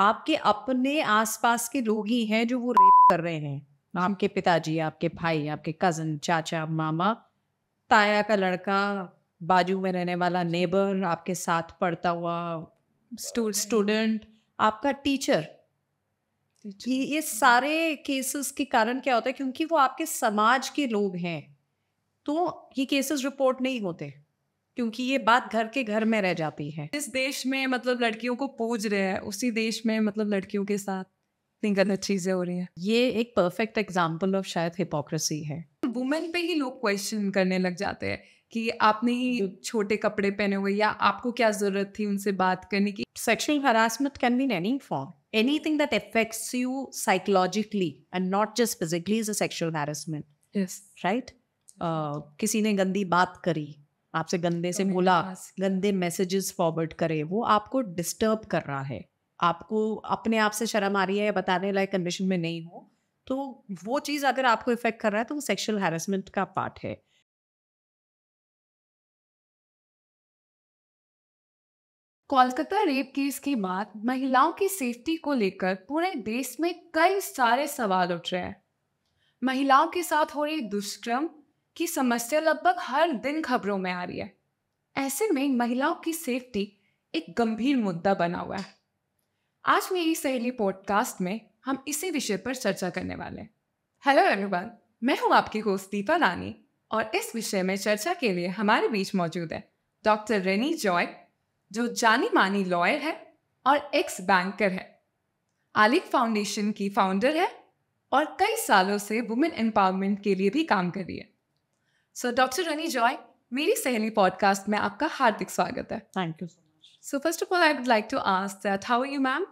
आपके अपने आसपास के लोग ही हैं जो वो रेप कर रहे हैं आपके पिताजी आपके भाई आपके कजन चाचा मामा ताया का लड़का बाजू में रहने वाला नेबर आपके साथ पढ़ता हुआ स्टूडेंट आपका टीचर ये ये सारे केसेस के कारण क्या होता है क्योंकि वो आपके समाज के लोग हैं तो ये केसेस रिपोर्ट नहीं होते क्योंकि ये बात घर के घर में रह जाती है जिस देश में मतलब लड़कियों को पूज रहे हैं उसी देश में मतलब लड़कियों के साथ इतनी गलत चीज़ें हो रही हैं ये एक परफेक्ट एग्जाम्पल ऑफ शायद हिपोक्रेसी है वुमेन पे ही लोग क्वेश्चन करने लग जाते हैं कि आपने ही छोटे कपड़े पहने हुए या आपको क्या ज़रूरत थी उनसे बात करने की sexual harassment can be any form anything that you you psychologically and not just physically is a sexual yes right uh, किसी ने गंदी बात करी आपसे गंदे से बोला गंदे मैसेजेस फॉरवर्ड करे वो आपको डिस्टर्ब कर रहा है आपको अपने आप से शर्म आ रही है या बताने लायक कंडीशन में नहीं हो तो वो चीज़ अगर आपको इफेक्ट कर रहा है तो वो सेक्शुअल हैरेसमेंट का पार्ट है कोलकाता रेप केस के बाद महिलाओं की सेफ्टी को लेकर पूरे देश में कई सारे सवाल उठ रहे हैं महिलाओं के साथ हो रही दुष्कर्म की समस्या लगभग हर दिन खबरों में आ रही है ऐसे में महिलाओं की सेफ्टी एक गंभीर मुद्दा बना हुआ है आज मेरी सहेली पॉडकास्ट में हम इसी विषय पर चर्चा करने वाले हैं हेलो एवरीवन मैं हूं आपकी होस्ट दीपा रानी और इस विषय में चर्चा के लिए हमारे बीच मौजूद है डॉक्टर रेनी जॉय जो जानी मानी लॉयर है और एक्स बैंकर है आलिक फाउंडेशन की फाउंडर है और कई सालों से वुमेन एम्पावरमेंट के लिए भी काम कर रही है So, Dr. Rani Joy, मेरी Saheli podcast. में आपका हार्दिक Thank you so much. So, first of all, I would like to ask that how are you, ma'am?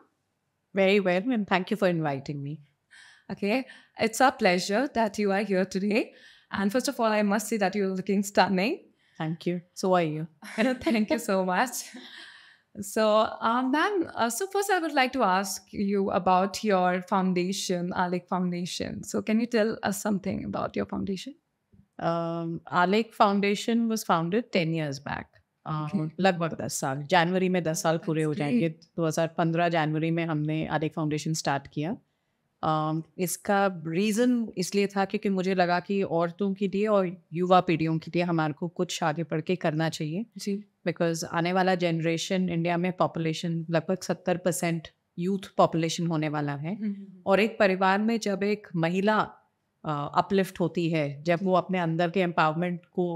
Very well, very well ma'am thank you for okay it's a pleasure that you are here today and first of all i must say that you're looking stunning thank you so are you thank you so much so uh, ma'am uh, so first i would like to ask you about your foundation alik foundation so can you tell us something about your foundation um, foundation was Foundation was founded 10 years back. Um, लगभग दस साल जनवरी में दस साल पूरे हो जाएंगे 2015 जनवरी में हमने आलेख फाउंडेशन स्टार्ट किया um, इसका रीज़न इसलिए था क्योंकि मुझे लगा कि औरतों के लिए और युवा पीढ़ियों के लिए हमारे को कुछ आगे बढ़ के करना चाहिए जी बिकॉज आने वाला जनरेशन इंडिया में पॉपुलेशन लगभग सत्तर परसेंट यूथ पॉपुलेशन होने वाला है हम्म, हम्म, हम्म। और एक परिवार में जब एक महिला अपलिफ्ट होती है जब वो अपने अंदर के एम्पावरमेंट को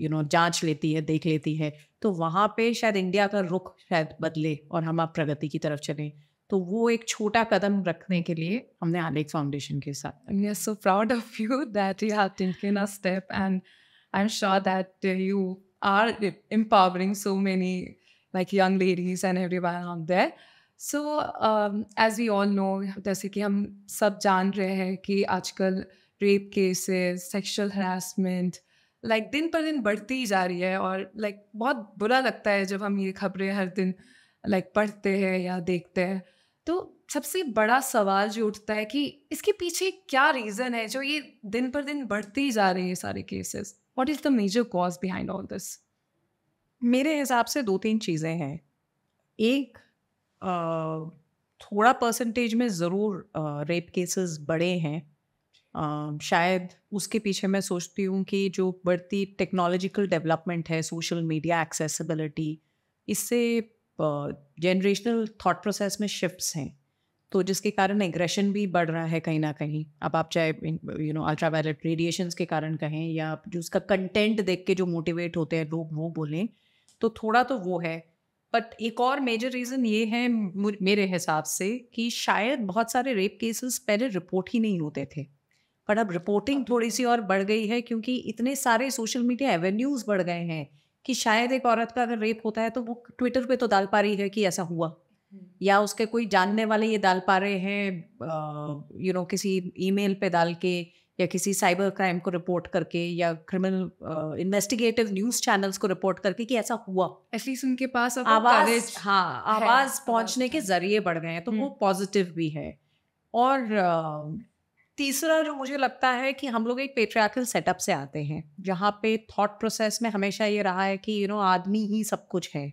यू नो जांच लेती है देख लेती है तो वहाँ पे शायद इंडिया का रुख शायद बदले और हम आप प्रगति की तरफ चलें तो वो एक छोटा कदम रखने के लिए हमने आलेख फाउंडेशन के साथ are so proud of you that you have taken a step and I am sure that you are empowering so many like young ladies and everyone out there so as we all know जैसे कि हम सब जान रहे हैं कि आजकल rape cases sexual harassment like दिन पर दिन बढ़ती ही जा रही है और लाइक like, बहुत बुरा लगता है जब हम ये खबरें हर दिन लाइक like, पढ़ते हैं या देखते हैं तो सबसे बड़ा सवाल जो उठता है कि इसके पीछे क्या रीज़न है जो ये दिन पर दिन बढ़ती जा रहे हैं सारे cases what is the major cause behind all this मेरे हिसाब से दो तीन चीज़ें हैं एक थोड़ा परसेंटेज में ज़रूर रेप केसेस बढ़े हैं शायद उसके पीछे मैं सोचती हूँ कि जो बढ़ती टेक्नोलॉजिकल डेवलपमेंट है सोशल मीडिया एक्सेसिबिलिटी इससे जनरेशनल थॉट प्रोसेस में शिफ्ट्स हैं तो जिसके कारण एग्रेशन भी बढ़ रहा है कहीं ना कहीं अब आप चाहे यू नो अल्ट्रावायलेट रेडिएशंस के कारण कहें या जो उसका कंटेंट देख के जो मोटिवेट होते हैं लोग वो बोलें तो थोड़ा तो वो है बट एक और मेजर रीज़न ये है मेरे हिसाब से कि शायद बहुत सारे रेप केसेस पहले रिपोर्ट ही नहीं होते थे पर अब रिपोर्टिंग थोड़ी सी और बढ़ गई है क्योंकि इतने सारे सोशल मीडिया एवेन्यूज बढ़ गए हैं कि शायद एक औरत का अगर रेप होता है तो वो ट्विटर पे तो डाल पा रही है कि ऐसा हुआ हम्म। या उसके कोई जानने वाले ये डाल पा रहे हैं यू नो किसी ईमेल पे डाल के या किसी साइबर क्राइम को रिपोर्ट करके या क्रिमिनल इन्वेस्टिगेटिव न्यूज चैनल्स को रिपोर्ट करके कि ऐसा हुआ एटलीस्ट उनके पास आवाज हाँ आवाज पहुंचने के जरिए बढ़ गए हैं तो वो पॉजिटिव हम्म। भी है और तीसरा जो मुझे लगता है कि हम लोग एक पेट्रियाकल सेटअप से आते हैं जहाँ पे थॉट प्रोसेस में हमेशा ये रहा है कि यू नो आदमी ही सब कुछ है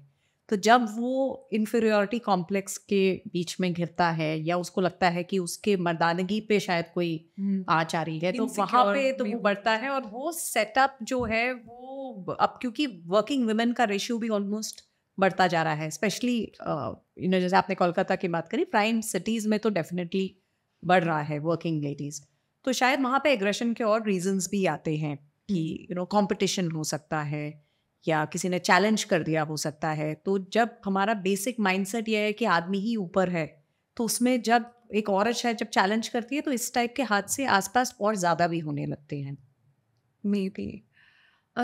तो जब वो इन्फेरियोरिटी कॉम्प्लेक्स के बीच में घिरता है या उसको लगता है कि उसके मर्दानगी पे शायद कोई आँच हम्म। आ रही है तो वहाँ पे तो वो बढ़ता है और वो सेटअप जो है वो अब क्योंकि वर्किंग वुमेन का रेशियो भी ऑलमोस्ट बढ़ता जा रहा है स्पेशली यू नो जैसे आपने कोलकाता की बात करी प्राइम सिटीज़ में तो डेफिनेटली बढ़ रहा है वर्किंग लेडीज़ तो शायद वहाँ पे एग्रेशन के और रीजंस भी आते हैं कि यू नो कंपटीशन हो सकता है या किसी ने चैलेंज कर दिया हो सकता है तो जब हमारा बेसिक माइंडसेट ये है कि आदमी ही ऊपर है तो उसमें जब एक औरत है जब चैलेंज करती है तो इस टाइप के हाथ से आसपास और ज़्यादा भी होने लगते हैं मे बी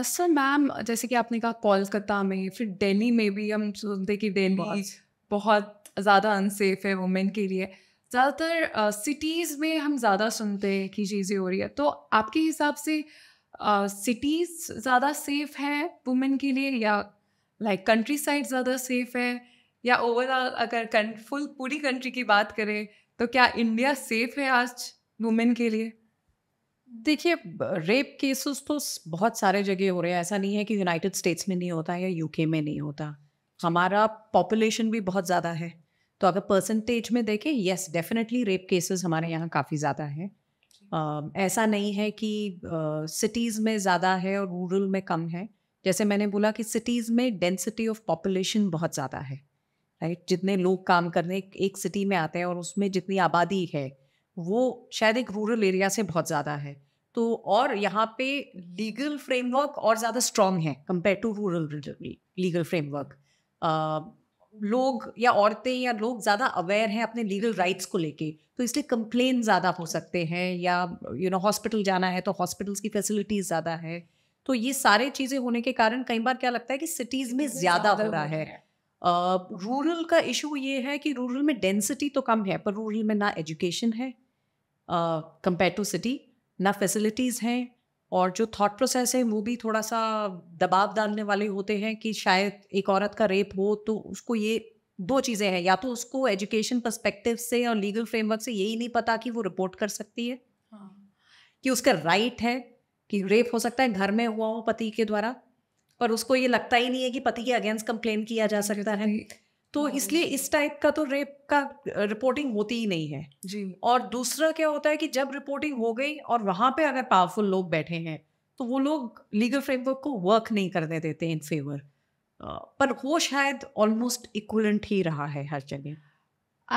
सर मैम जैसे कि आपने कहा कोलकाता में फिर दिल्ली में भी हम सुनते कि दिल्ली बहुत ज़्यादा अनसेफ है वुमेन के लिए ज़्यादातर सिटीज़ में हम ज़्यादा सुनते हैं कि चीज़ें हो रही है तो आपके हिसाब से uh, सिटीज़ ज़्यादा सेफ है वुमेन के लिए या लाइक कंट्री साइड ज़्यादा सेफ है या ओवरऑल अगर फुल पूरी कंट्री की बात करें तो क्या इंडिया सेफ है आज वुमेन के लिए देखिए रेप केसेस तो बहुत सारे जगह हो रहे हैं ऐसा नहीं है कि यूनाइटेड स्टेट्स में नहीं होता या यूके में नहीं होता हमारा पॉपुलेशन भी बहुत ज़्यादा है तो अगर परसेंटेज में देखें यस डेफिनेटली रेप केसेस हमारे यहाँ काफ़ी ज़्यादा है ऐसा नहीं है कि सिटीज़ में ज़्यादा है और रूरल में कम है जैसे मैंने बोला कि सिटीज़ में डेंसिटी ऑफ पॉपुलेशन बहुत ज़्यादा है राइट जितने लोग काम करने एक सिटी में आते हैं और उसमें जितनी आबादी है वो शायद एक रूरल एरिया से बहुत ज़्यादा है तो और यहाँ पे लीगल फ्रेमवर्क और ज़्यादा स्ट्रांग है compare to rural legal framework लोग या औरतें या लोग ज़्यादा अवेयर हैं अपने लीगल राइट्स को लेके तो इसलिए कंप्लेन ज़्यादा हो सकते हैं या यू नो हॉस्पिटल जाना है तो हॉस्पिटल्स की फैसिलिटीज़ ज़्यादा है तो ये सारे चीज़ें होने के कारण कई बार क्या लगता है कि सिटीज़ में ज़्यादा हो रहा है रूरल का इशू ये है कि रूरल में डेंसिटी तो कम है पर रूरल में ना एजुकेशन है कंपेयर टू सिटी ना फैसिलिटीज़ हैं और जो थॉट प्रोसेस है वो भी थोड़ा सा दबाव डालने वाले होते हैं कि शायद एक औरत का रेप हो तो उसको ये दो चीज़ें हैं या तो उसको एजुकेशन पर्सपेक्टिव से और लीगल फ्रेमवर्क से यही नहीं पता कि वो रिपोर्ट कर सकती है हाँ। कि उसका राइट है कि रेप हो सकता है घर में हुआ हो पति के द्वारा पर उसको ये लगता ही नहीं है कि पति के अगेंस्ट कंप्लेन किया जा सकता है तो हाँ। इसलिए इस टाइप का तो रेप का रिपोर्टिंग होती ही नहीं है जी और दूसरा क्या होता है कि जब रिपोर्टिंग हो गई और वहां पे अगर पावरफुल लोग बैठे हैं तो वो लोग लीगल फ्रेमवर्क को वर्क नहीं करने देते इन फेवर पर वो शायद ऑलमोस्ट इक्वलेंट ही रहा है हर जगह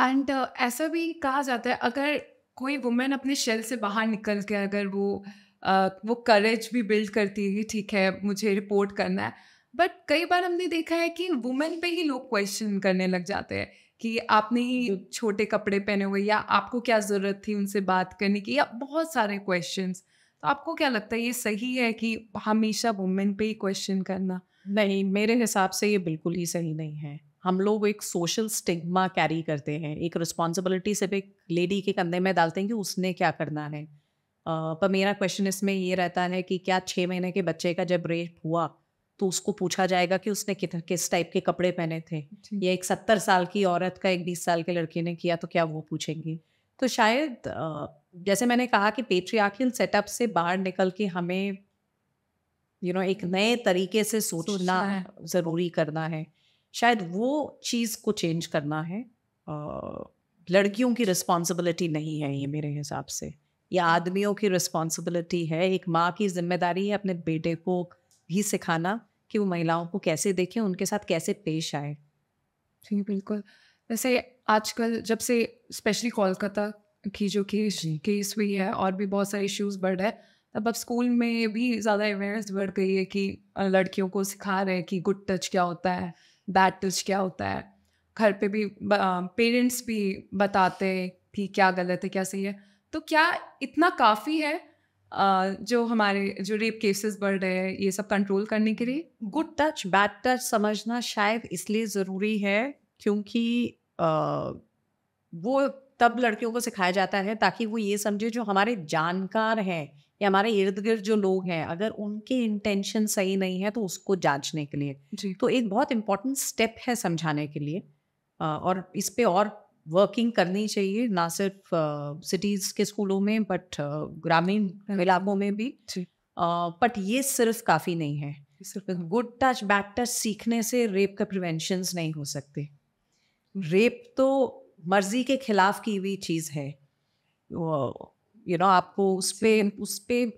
एंड uh, ऐसा भी कहा जाता है अगर कोई वुमेन अपने शेल से बाहर निकल के अगर वो uh, वो करेज भी बिल्ड करती है ठीक है मुझे रिपोर्ट करना है बट कई बार हमने देखा है कि वुमेन पे ही लोग क्वेश्चन करने लग जाते हैं कि आपने ही छोटे कपड़े पहने हुए या आपको क्या ज़रूरत थी उनसे बात करने की या बहुत सारे क्वेश्चन तो आपको क्या लगता है ये सही है कि हमेशा वुमेन पे ही क्वेश्चन करना नहीं मेरे हिसाब से ये बिल्कुल ही सही नहीं है हम लोग एक सोशल स्टिग्मा कैरी करते हैं एक रिस्पॉन्सिबिलिटी सिर्फ एक लेडी के कंधे में डालते हैं कि उसने क्या करना है uh, पर मेरा क्वेश्चन इसमें ये रहता है कि क्या छः महीने के बच्चे का जब रेप हुआ तो उसको पूछा जाएगा कि उसने कित, किस टाइप के कपड़े पहने थे या एक सत्तर साल की औरत का एक बीस साल के लड़के ने किया तो क्या वो पूछेंगी तो शायद जैसे मैंने कहा कि पेट्रियाकिल सेटअप से बाहर निकल के हमें यू you नो know, एक नए तरीके से सोचना ज़रूरी करना है शायद वो चीज़ को चेंज करना है लड़कियों की रिस्पॉन्सिबिलिटी नहीं है ये मेरे हिसाब से ये आदमियों की रिस्पॉन्सिबिलिटी है एक माँ की जिम्मेदारी है अपने बेटे को भी सिखाना कि वो महिलाओं को कैसे देखें उनके साथ कैसे पेश आए जी बिल्कुल वैसे आजकल जब से स्पेशली कोलकाता की जो केस केस हुई है और भी बहुत सारे इश्यूज बढ़ रहे हैं अब अब स्कूल में भी ज़्यादा अवेयरनेस बढ़ गई है कि लड़कियों को सिखा रहे हैं कि गुड टच क्या होता है बैड टच क्या होता है घर पे भी पेरेंट्स भी बताते हैं कि क्या गलत है क्या सही है तो क्या इतना काफ़ी है जो हमारे जो रेप केसेस बढ़ रहे हैं ये सब कंट्रोल करने के लिए गुड टच बैड टच समझना शायद इसलिए ज़रूरी है क्योंकि वो तब लड़कियों को सिखाया जाता है ताकि वो ये समझे जो हमारे जानकार हैं या हमारे इर्द गिर्द जो लोग हैं अगर उनके इंटेंशन सही नहीं है तो उसको जांचने के लिए जी तो एक बहुत इम्पॉर्टेंट स्टेप है समझाने के लिए और इस पे और वर्किंग करनी चाहिए ना सिर्फ सिटीज़ के स्कूलों में बट ग्रामीण हाँ। इलाकों में भी बट ये सिर्फ काफ़ी नहीं है गुड टच बैड टच सीखने से रेप का प्रिवेंशन नहीं हो सकते रेप तो मर्जी के खिलाफ की हुई चीज़ है यू नो आपको उस पर उस पर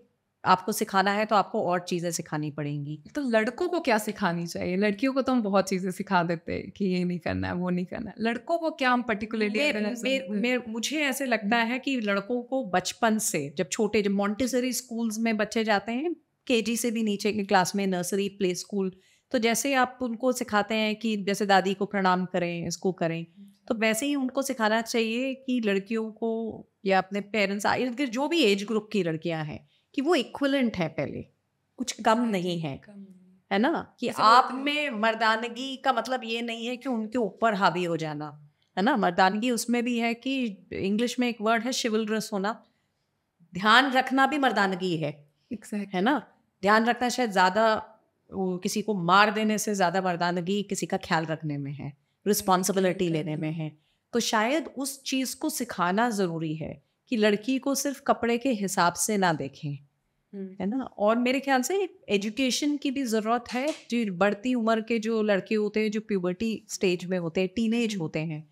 आपको सिखाना है तो आपको और चीज़ें सिखानी पड़ेंगी तो लड़कों को क्या सिखानी चाहिए लड़कियों को तो हम बहुत चीज़ें सिखा देते हैं कि ये नहीं करना है वो नहीं करना है लड़कों को क्या हम पर्टिकुलरली मुझे ऐसे लगता है कि लड़कों को बचपन से जब छोटे जब मॉन्टेसरी स्कूल्स में बच्चे जाते हैं के से भी नीचे की क्लास में नर्सरी प्ले स्कूल तो जैसे आप उनको सिखाते हैं कि जैसे दादी को प्रणाम करें इसको करें तो वैसे ही उनको सिखाना चाहिए कि लड़कियों को या अपने पेरेंट्स इर्द जो भी एज ग्रुप की लड़कियां हैं कि वो इक्वलेंट है पहले कुछ कम नहीं है है ना कि आप में मर्दानगी का मतलब ये नहीं है कि उनके ऊपर हावी हो जाना है ना मर्दानगी उसमें भी है कि इंग्लिश में एक वर्ड है शिवलरस होना ध्यान रखना भी मर्दानगी है exactly. है ना ध्यान रखना शायद ज़्यादा किसी को मार देने से ज़्यादा मर्दानगी किसी का ख्याल रखने में है रिस्पॉन्सिबिलिटी लेने में है तो शायद उस चीज़ को सिखाना ज़रूरी है कि लड़की को सिर्फ कपड़े के हिसाब से ना देखें हम्म। है ना और मेरे ख्याल से एजुकेशन की भी ज़रूरत है जो बढ़ती उम्र के जो लड़के होते हैं जो प्यूबर्टी स्टेज में होते हैं टीनेज हम्म। होते हैं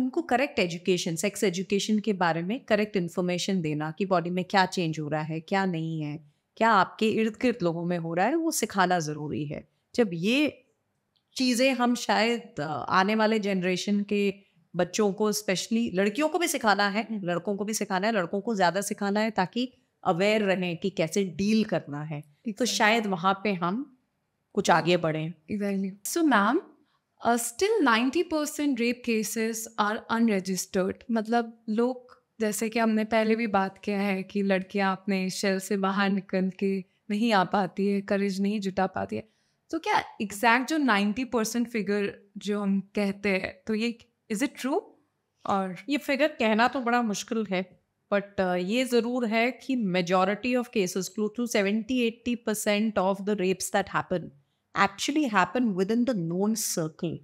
उनको करेक्ट एजुकेशन सेक्स एजुकेशन के बारे में करेक्ट इन्फॉर्मेशन देना कि बॉडी में क्या चेंज हो रहा है क्या नहीं है क्या आपके इर्द गिर्द लोगों में हो रहा है वो सिखाना ज़रूरी है जब ये चीज़ें हम शायद आने वाले जनरेशन के बच्चों को स्पेशली लड़कियों को भी सिखाना है हम्म। लड़कों को भी सिखाना है लड़कों को ज़्यादा सिखाना है ताकि अवेयर रहें कि कैसे डील करना है तो शायद वहाँ पे हम कुछ आगे बढ़ें so ma'am still ninety percent rape cases are unregistered मतलब लोग जैसे कि हमने पहले भी बात किया है कि लड़कियां अपने शेल से बाहर निकल के नहीं आ पाती है करेज नहीं जुटा पाती है तो क्या एग्जैक्ट जो नाइन्टी परसेंट फिगर जो हम कहते हैं तो ये इज़ इट ट्रू और ये फिगर कहना तो बड़ा मुश्किल है बट uh, ये ज़रूर है कि majority of cases close to seventy eighty percent of the rapes that happen actually happen within the known circle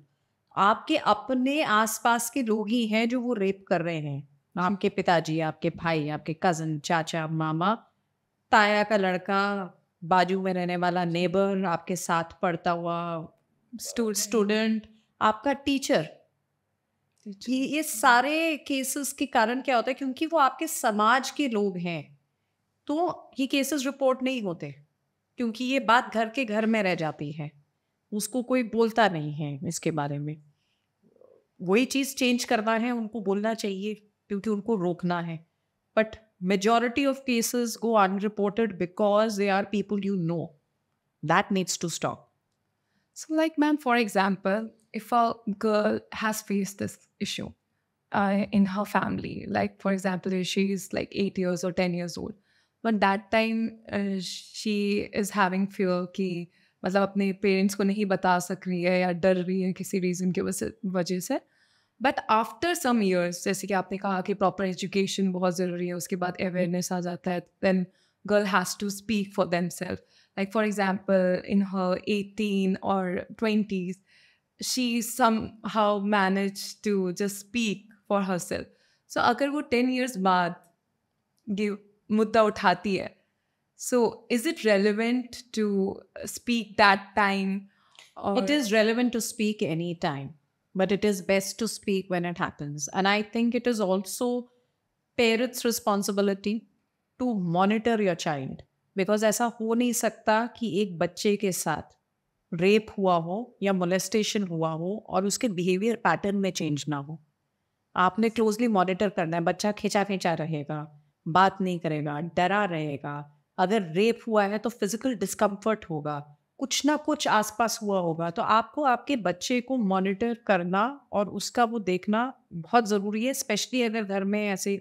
आपके अपने आसपास के लोग ही हैं जो वो रेप कर रहे हैं आपके पिताजी आपके भाई आपके कज़न चाचा मामा ताया का लड़का बाजू में रहने वाला नेबर आपके साथ पढ़ता हुआ स्टूडेंट आपका टीचर ये ये सारे केसेस के कारण क्या होता है क्योंकि वो आपके समाज के लोग हैं तो ये केसेस रिपोर्ट नहीं होते क्योंकि ये बात घर के घर में रह जाती है उसको कोई बोलता नहीं है इसके बारे में वही चीज़ चेंज करना है उनको बोलना चाहिए क्योंकि उनको रोकना है but majority of cases go unreported because they are people you know that needs to stop So, like, ma'am, for example, if a girl has faced this issue uh, in her family, like, for example, if she's like eight years or 10 years old, but that time uh, she is having fear Ki, मतलब अपने parents को नहीं बता सक रही है या डर रही है किसी रीज़न की वजह से बट आफ्टर सम ईयर्स जैसे कि आपने कहा कि प्रॉपर एजुकेशन बहुत ज़रूरी है उसके बाद अवेयरनेस आ जाता है then girl has to speak for themself like for example in her 18 or 20s she somehow managed to just speak for herself so अगर वो 10 years बाद give मुद्दा उठाती है so is it relevant to speak that time? it is relevant to speak any time, but it is best to speak when it happens. And I think it is also parents' responsibility to monitor your child. Because ऐसा हो नहीं सकता कि एक बच्चे के साथ rape हुआ हो या मोलेस्टेशन हुआ हो और उसके बिहेवियर पैटर्न में चेंज ना हो आपने क्लोजली मॉनिटर करना है बच्चा खिंचा खिंचा रहेगा बात नहीं करेगा डरा रहेगा अगर रेप हुआ है तो फिजिकल डिस्कम्फर्ट होगा कुछ ना कुछ आसपास हुआ होगा तो आपको आपके बच्चे को मॉनिटर करना और उसका वो देखना बहुत ज़रूरी है स्पेशली अगर घर में ऐसे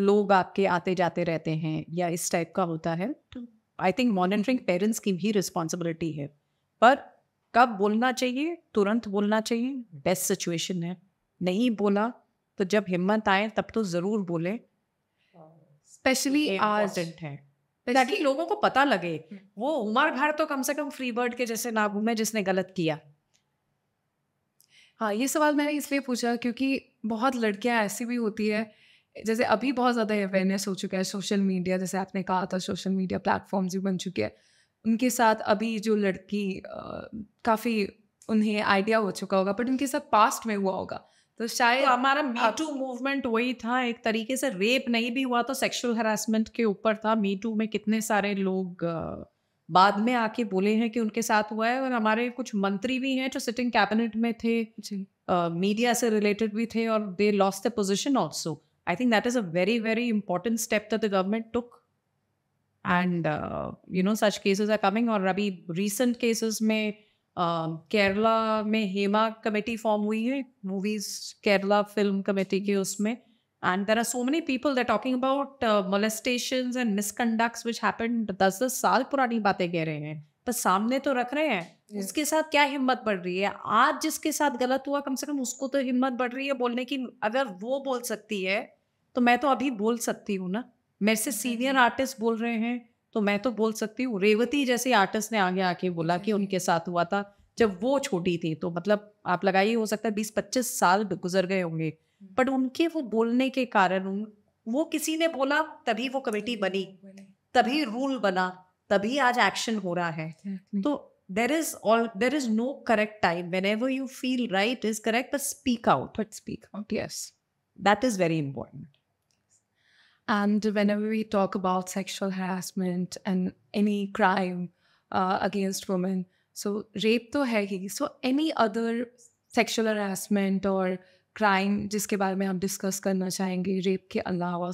लोग आपके आते जाते रहते हैं या इस टाइप का होता है तो आई थिंक मॉनिटरिंग पेरेंट्स की भी रिस्पॉन्सिबिलिटी है पर कब बोलना चाहिए तुरंत बोलना चाहिए बेस्ट सिचुएशन है नहीं बोला तो जब हिम्मत आए तब तो ज़रूर बोले स्पेशली आर्जेंट है ताकि लोगों को पता लगे हम्म। वो उमर घर तो कम से कम फ्री बर्ड के जैसे ना घूमे जिसने गलत किया हाँ ये सवाल मैंने इसलिए पूछा क्योंकि बहुत लड़कियां ऐसी भी होती है जैसे अभी बहुत ज़्यादा अवेयरनेस हो चुका है सोशल मीडिया जैसे आपने कहा था सोशल मीडिया प्लेटफॉर्म्स भी बन चुके हैं उनके साथ अभी जो लड़की काफ़ी उन्हें आइडिया हो चुका होगा बट उनके साथ पास्ट में हुआ होगा तो शायद तो हमारा मी टू मूवमेंट वही था एक तरीके से रेप नहीं भी हुआ तो सेक्सुअल हरासमेंट के ऊपर था मी टू में कितने सारे लोग बाद में आके बोले हैं कि उनके साथ हुआ है और हमारे कुछ मंत्री भी हैं जो सिटिंग कैबिनेट में थे मीडिया से रिलेटेड भी थे और they lost the position also I think that is a very, very important step that the government took. And, uh, you know, such cases are coming. Or Rabi, recent cases may um, Kerala में Hema committee form hui hai movies Kerala film committee की usme. and there are so many people they're talking about uh, molestations and misconducts which happened 10 दस साल पुरानी बातें कह रहे हैं पर सामने तो रख रहे हैं उसके साथ क्या हिम्मत बढ़ रही है आज जिसके साथ गलत हुआ कम से कम उसको तो हिम्मत बढ़ रही है बोलने की अगर वो बोल सकती है तो मैं तो अभी बोल सकती हूँ ना मेरे से हाँ सीनियर आर्टिस्ट बोल रहे हैं तो मैं तो बोल सकती हूँ रेवती जैसे आर्टिस्ट ने आगे आके बोला कि उनके साथ हुआ था जब वो छोटी थी तो मतलब आप लगाइए हो सकता है बीस पच्चीस साल गुजर गए होंगे हम्म। बट उनके वो बोलने के कारण वो किसी ने बोला तभी वो कमेटी बनी तभी रूल बना तभी आज एक्शन हो रहा है exactly. तो there is all there is no correct time whenever you feel right is correct but speak out but speak out yes that is very important And whenever we talk about sexual harassment and any crime uh, against women, so rape to hai hi. So any other sexual harassment or crime जिसके बारे में हम discuss करना चाहेंगे rape के अलावा?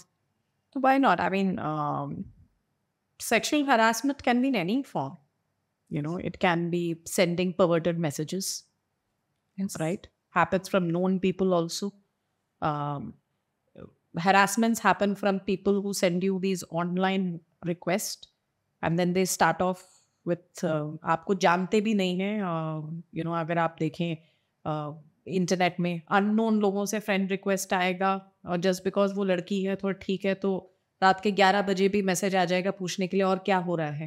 Why not? I mean, um, sexual harassment can be in any form. You know, it can be sending perverted messages, yes. right? Happens from known people also. Um, harassments happen from people who send you these online requests and then they start off with, aapko jante bhi nahi hai, you know, agar aap dekhe, देखें internet uh, में unknown लोगों से friend request आएगा और just because वो लड़की है थोड़ा ठीक है तो रात के ग्यारह बजे भी मैसेज आ जाएगा पूछने के लिए और क्या हो रहा है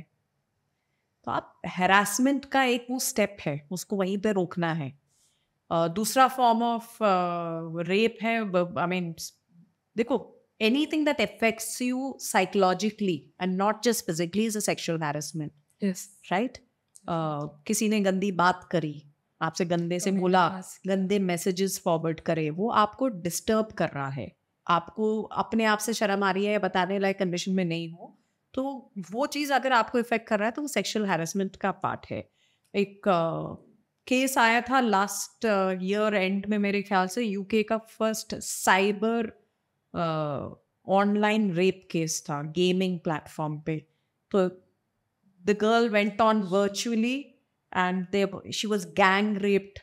तो आप हेरासमेंट का एक वो स्टेप है उसको वहीं पर रोकना है uh, दूसरा फॉर्म ऑफ रेप है आई मीन देखो anything that affects you psychologically and not just physically is a sexual harassment right किसी ने गंदी बात करी आपसे गंदे से बोला गंदे मैसेजेस फॉरवर्ड करे वो आपको डिस्टर्ब कर रहा है आपको अपने आप से शर्म आ रही है या बताने लायक कंडीशन में नहीं हो तो वो चीज़ अगर आपको इफेक्ट कर रहा है तो वो सेक्शुअल हैरेसमेंट का पार्ट है एक केस uh, आया था लास्ट ईयर एंड में मेरे ख्याल से यूके का first cyber online rape case था गेमिंग प्लेटफॉर्म पे तो the girl went on virtually and they she was gang raped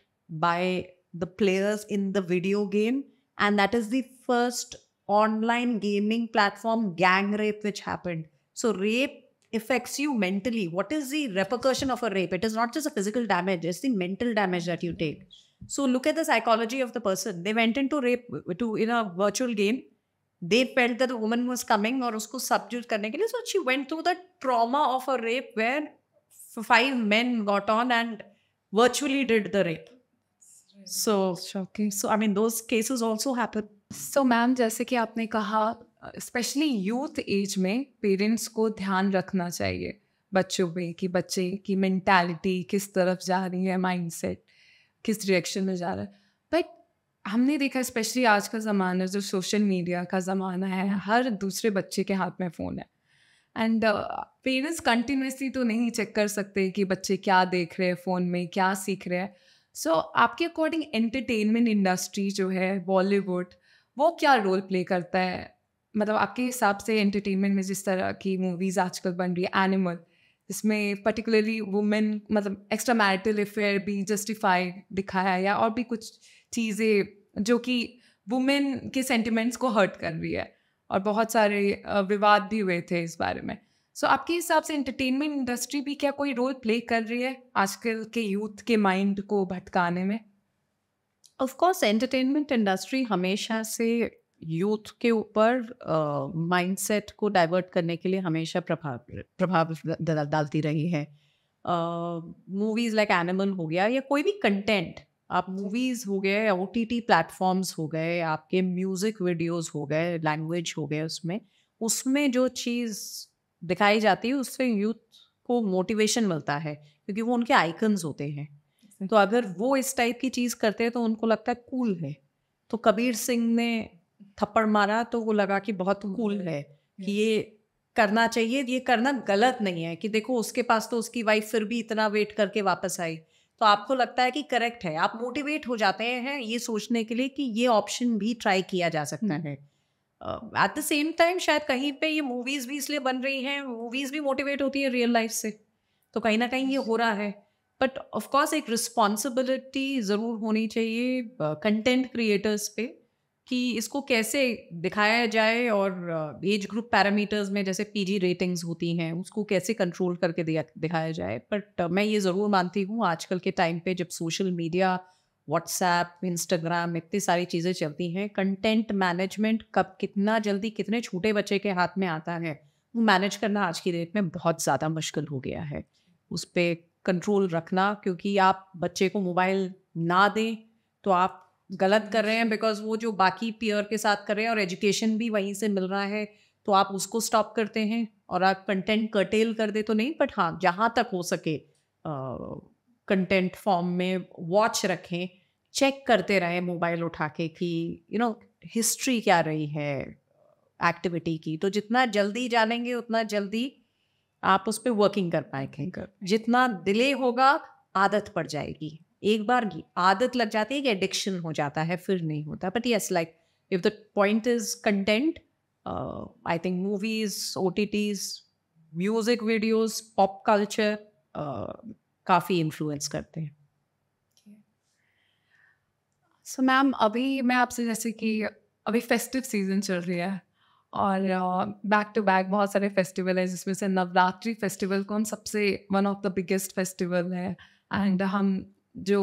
by the players in the video game and that is the first online gaming platform gang rape which happened. So, rape affects you mentally. What is the repercussion of a rape? It is not just a physical damage, it's the mental damage that you take. So, look at the psychology of the person. They went into rape to in a virtual game. They felt that the woman was coming or usko subdued karne ke liye. So, she went through the trauma of a rape where five men got on and virtually did the rape. so, shocking. So, I mean, those cases also happen so ma'am जैसे कि आपने कहा specially youth age में parents को ध्यान रखना चाहिए बच्चों पे कि बच्चे की मैंटेलिटी किस तरफ जा रही है माइंडसेट किस डायरेक्शन में जा रहा है बट हमने देखा स्पेशली आज का ज़माना जो सोशल मीडिया का ज़माना है हर दूसरे बच्चे के हाथ में फ़ोन है एंड पेरेंट्स कंटिन्यूसली तो नहीं चेक कर सकते कि बच्चे क्या देख रहे हैं फ़ोन में क्या सीख रहे हैं सो so, आपके अकॉर्डिंग एंटरटेनमेंट इंडस्ट्री जो है बॉलीवुड वो क्या रोल प्ले करता है मतलब आपके हिसाब से एंटरटेनमेंट में जिस तरह की मूवीज़ आजकल बन रही है एनिमल जिसमें पर्टिकुलरली वुमेन मतलब एक्स्ट्रा मैरिटल अफेयर भी जस्टिफाई दिखाया है या और भी कुछ चीज़ें जो कि वुमेन के सेंटिमेंट्स को हर्ट कर रही है और बहुत सारे विवाद भी हुए थे इस बारे में सो so, आपके हिसाब से एंटरटेनमेंट इंडस्ट्री भी क्या कोई रोल प्ले कर रही है आजकल के यूथ के माइंड को भटकाने में ऑफ कोर्स एंटरटेनमेंट इंडस्ट्री हमेशा से यूथ के ऊपर माइंडसेट को डाइवर्ट करने के लिए हमेशा प्रभाव प्रभाव डालती रही है मूवीज लाइक एनिमल हो गया या कोई भी कंटेंट आप मूवीज हो गए ओ टी टी प्लेटफॉर्म्स हो गए आपके म्यूजिक वीडियोस हो गए लैंग्वेज हो गए उसमें उसमें जो चीज़ दिखाई जाती है उससे यूथ को मोटिवेशन मिलता है क्योंकि वो उनके आइकन्स होते हैं तो अगर वो इस टाइप की चीज करते हैं तो उनको लगता है कूल है तो कबीर सिंह ने थप्पड़ मारा तो वो लगा कि बहुत कूल है कि ये करना चाहिए ये करना गलत नहीं है कि देखो उसके पास तो उसकी वाइफ फिर भी इतना वेट करके वापस आई तो आपको लगता है कि करेक्ट है आप मोटिवेट हो जाते हैं ये सोचने के लिए कि ये ऑप्शन भी ट्राई किया जा सकता hmm. है एट द सेम टाइम शायद कहीं पे ये मूवीज भी इसलिए बन रही हैं मूवीज भी मोटिवेट होती है रियल लाइफ से तो कहीं ना कहीं ये हो रहा है बट ऑफकोर्स एक रिस्पॉन्सिबिलिटी ज़रूर होनी चाहिए कंटेंट क्रिएटर्स पे कि इसको कैसे दिखाया जाए और एज ग्रुप पैरामीटर्स में जैसे पीजी रेटिंग्स होती हैं उसको कैसे कंट्रोल करके दिया दिखाया जाए बट मैं ये ज़रूर मानती हूँ आजकल के टाइम पे जब सोशल मीडिया व्हाट्सएप इंस्टाग्राम इतनी सारी चीज़ें चलती हैं कंटेंट मैनेजमेंट कब कितना जल्दी कितने छोटे बच्चे के हाथ में आता है वो मैनेज करना आज की डेट में बहुत ज़्यादा मुश्किल हो गया है उस पर कंट्रोल रखना क्योंकि आप बच्चे को मोबाइल ना दें तो आप गलत कर रहे हैं बिकॉज वो जो बाकी पीयर के साथ कर रहे हैं और एजुकेशन भी वहीं से मिल रहा है तो आप उसको स्टॉप करते हैं और आप कंटेंट कर्टेल कर दे तो नहीं बट हाँ जहाँ तक हो सके कंटेंट फॉर्म में वॉच रखें चेक करते रहें मोबाइल उठा के कि यू नो हिस्ट्री क्या रही है एक्टिविटी की तो जितना जल्दी जानेंगे उतना जल्दी आप उस पर वर्किंग कर पाएंगे जितना डिले होगा आदत पड़ जाएगी एक बार आदत लग जाती है कि एडिक्शन हो जाता है फिर नहीं होता but yes like if the point is content I think movies O T Ts music videos pop culture काफ़ी इन्फ्लुएंस करते हैं सो मैम अभी मैं आपसे जैसे कि अभी फेस्टिव सीजन चल रही है और बैक टू बैक बहुत सारे फेस्टिवल है जिसमें से नवरात्रि फेस्टिवल कौन सबसे one of the biggest festival है एंड हम जो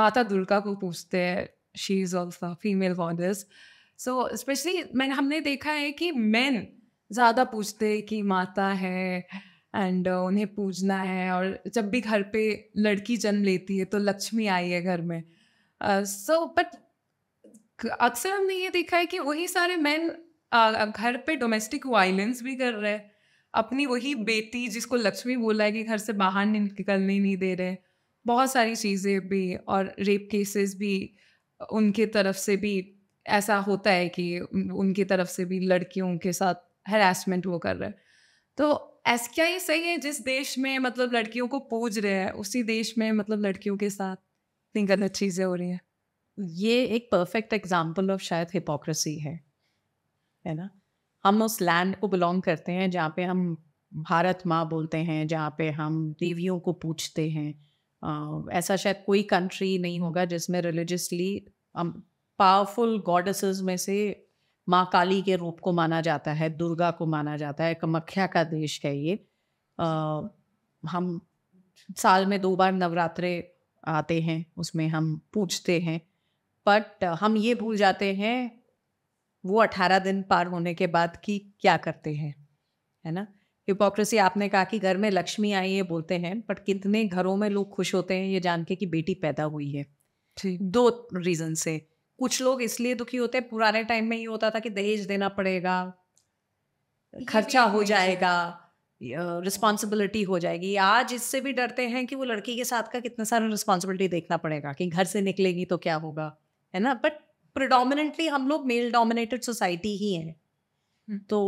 माता दुर्गा को पूछते हैं she is also female warriors so specially मैंने हमने देखा है कि मैन ज़्यादा पूछते हैं कि माता है एंड uh, उन्हें पूजना है और जब भी घर पे लड़की जन्म लेती है तो लक्ष्मी आई है घर में सो uh, बट so, अक्सर हमने ये देखा है कि वही सारे मैन घर पे डोमेस्टिक वायलेंस भी कर रहे अपनी वही बेटी जिसको लक्ष्मी बोला है कि घर से बाहर निकलने नहीं दे रहे बहुत सारी चीज़ें भी और रेप केसेस भी उनके तरफ से भी ऐसा होता है कि उनकी तरफ से भी लड़कियों के साथ हरासमेंट वो कर रहे तो ऐसा क्या ये सही है जिस देश में मतलब लड़कियों को पूज रहे हैं उसी देश में मतलब लड़कियों के साथ इतनी गलत चीज़ें हो रही हैं ये एक परफेक्ट एग्जाम्पल ऑफ शायद हिपोक्रेसी है है ना हम उस लैंड को बिलोंग करते हैं जहाँ पे हम भारत माँ बोलते हैं जहाँ पे हम देवियों को पूछते हैं uh, ऐसा शायद कोई कंट्री नहीं होगा जिसमें रिलीजियसली पावरफुल गॉडस में से माँ काली के रूप को माना जाता है दुर्गा को माना जाता है कमख्या का देश है ये uh, हम साल में दो बार नवरात्रे आते हैं उसमें हम पूछते हैं बट हम ये भूल जाते हैं वो अठारह दिन पार होने के बाद की क्या करते हैं है ना हिपोक्रेसी आपने कहा कि घर में लक्ष्मी आई है बोलते हैं बट कितने घरों में लोग खुश होते हैं ये जान के कि बेटी पैदा हुई है ठीक दो रीज़न से कुछ लोग इसलिए दुखी होते हैं पुराने टाइम में ये होता था कि दहेज देना पड़ेगा खर्चा हो जाएगा रिस्पॉन्सिबिलिटी हो जाएगी आज इससे भी डरते हैं कि वो लड़की के साथ का कितना सारा रिस्पॉन्सिबिलिटी देखना पड़ेगा कि घर से निकलेगी तो क्या होगा है ना बट प्रिडोमिनेंटली हम लोग मेल डोमिनेटेड सोसाइटी ही हैं हम्म। तो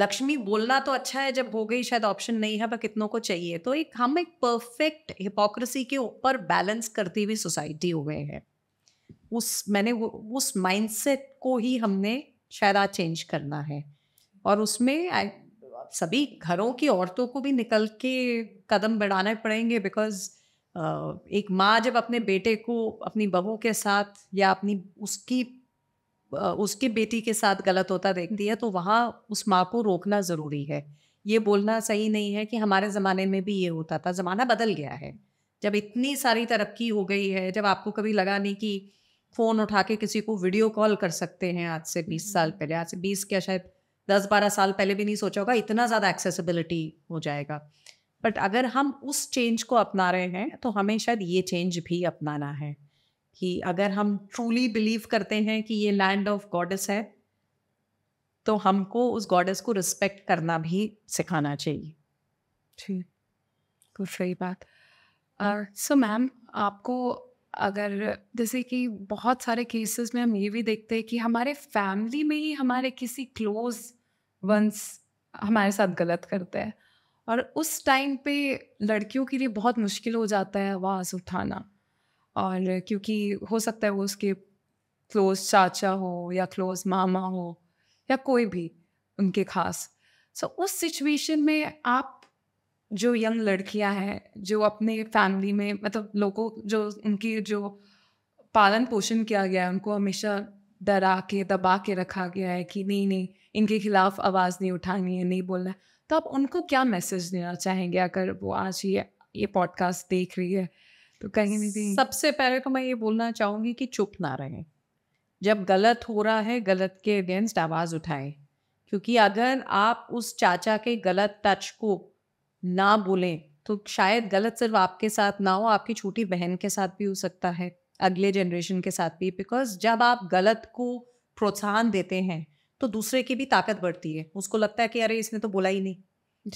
लक्ष्मी बोलना तो अच्छा है जब हो गई शायद ऑप्शन नहीं है पर कितनों को चाहिए तो एक हम एक परफेक्ट हिपोक्रेसी के ऊपर बैलेंस करती हुई सोसाइटी हो गए हैं उस मैंने वो उस माइंडसेट को ही हमने शायद आज चेंज करना है और उसमें आ, सभी घरों की औरतों को भी निकल के कदम बढ़ाने पड़ेंगे बिकॉज एक माँ जब अपने बेटे को अपनी बहू के साथ या अपनी उसकी उसके बेटी के साथ गलत होता देखती है तो वहाँ उस माँ को रोकना ज़रूरी है ये बोलना सही नहीं है कि हमारे ज़माने में भी ये होता था ज़माना बदल गया है जब इतनी सारी तरक्की हो गई है जब आपको कभी लगा नहीं कि फ़ोन उठा के किसी को वीडियो कॉल कर सकते हैं आज से बीस साल हम्म। पहले आज से बीस क्या शायद दस बारह साल पहले भी नहीं सोचा होगा इतना ज़्यादा एक्सेसिबिलिटी हो जाएगा बट अगर हम उस चेंज को अपना रहे हैं तो हमें शायद ये चेंज भी अपनाना है कि अगर हम ट्रूली बिलीव करते हैं कि ये लैंड ऑफ गॉडेस है तो हमको उस गॉडेस को रिस्पेक्ट करना भी सिखाना चाहिए ठीक तो सही बात सो हाँ। मैम आपको अगर जैसे कि बहुत सारे केसेस में हम ये भी देखते हैं कि हमारे फैमिली में ही हमारे किसी क्लोज वंस हमारे साथ गलत करते हैं और उस टाइम पे लड़कियों के लिए बहुत मुश्किल हो जाता है आवाज़ उठाना और क्योंकि हो सकता है वो उसके क्लोज चाचा हो या क्लोज मामा हो या कोई भी उनके खास सो so, उस सिचुएशन में आप जो यंग लड़कियां हैं जो अपने फैमिली में मतलब लोगों जो उनकी जो पालन पोषण किया गया है उनको हमेशा डरा के दबा के रखा गया है कि नहीं नहीं इनके खिलाफ आवाज़ नहीं उठानी है नहीं बोलना है तो आप उनको क्या मैसेज देना चाहेंगे अगर वो आज ये ये पॉडकास्ट देख रही है तो कहीं नहीं भी सबसे पहले तो मैं ये बोलना चाहूँगी कि चुप ना रहें जब गलत हो रहा है गलत के अगेंस्ट आवाज़ उठाएं क्योंकि अगर आप उस चाचा के गलत टच को ना बोलें तो शायद गलत सिर्फ आपके साथ ना हो आपकी छोटी बहन के साथ भी हो सकता है अगले जनरेशन के साथ भी बिकॉज जब आप गलत को प्रोत्साहन देते हैं तो दूसरे की भी ताकत बढ़ती है उसको लगता है कि अरे इसने तो बोला ही नहीं